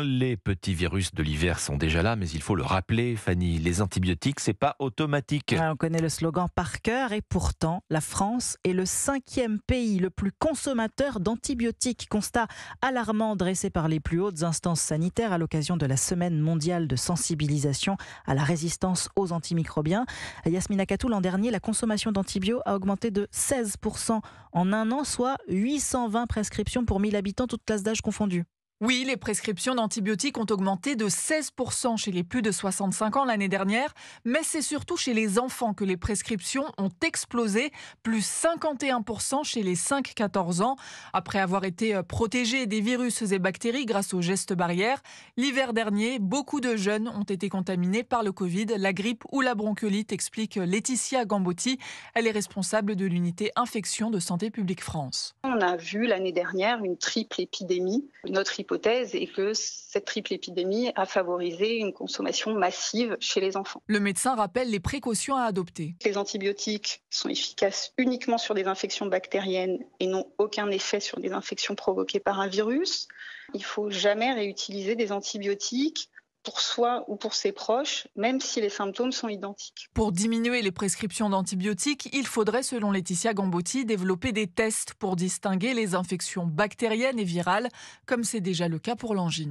Les petits virus de l'hiver sont déjà là, mais il faut le rappeler, Fanny. Les antibiotiques, c'est pas automatique. on connaît le slogan par cœur, et pourtant, la France est le cinquième pays le plus consommateur d'antibiotiques. Constat alarmant dressé par les plus hautes instances sanitaires à l'occasion de la semaine mondiale de sensibilisation à la résistance aux antimicrobiens. À Yasmina l'an dernier, la consommation d'antibiotiques a augmenté de 16% en un an, soit 820 prescriptions pour 1000 habitants, toutes classes d'âge confondues. Oui, les prescriptions d'antibiotiques ont augmenté de 16% chez les plus de 65 ans l'année dernière, mais c'est surtout chez les enfants que les prescriptions ont explosé, plus 51% chez les 5-14 ans. Après avoir été euh, protégés des virus et bactéries grâce aux gestes barrières, l'hiver dernier, beaucoup de jeunes ont été contaminés par le Covid, la grippe ou la bronchiolite, explique Laetitia Gambotti. Elle est responsable de l'unité infection de Santé publique France. On a vu l'année dernière une triple épidémie. Notre hypothèse que cette triple épidémie a favorisé une consommation massive chez les enfants. Le médecin rappelle les précautions à adopter. Les antibiotiques sont efficaces uniquement sur des infections bactériennes et n'ont aucun effet sur des infections provoquées par un virus. Il ne faut jamais réutiliser des antibiotiques pour soi ou pour ses proches, même si les symptômes sont identiques. Pour diminuer les prescriptions d'antibiotiques, il faudrait, selon Laetitia Gambotti, développer des tests pour distinguer les infections bactériennes et virales, comme c'est déjà le cas pour l'angine.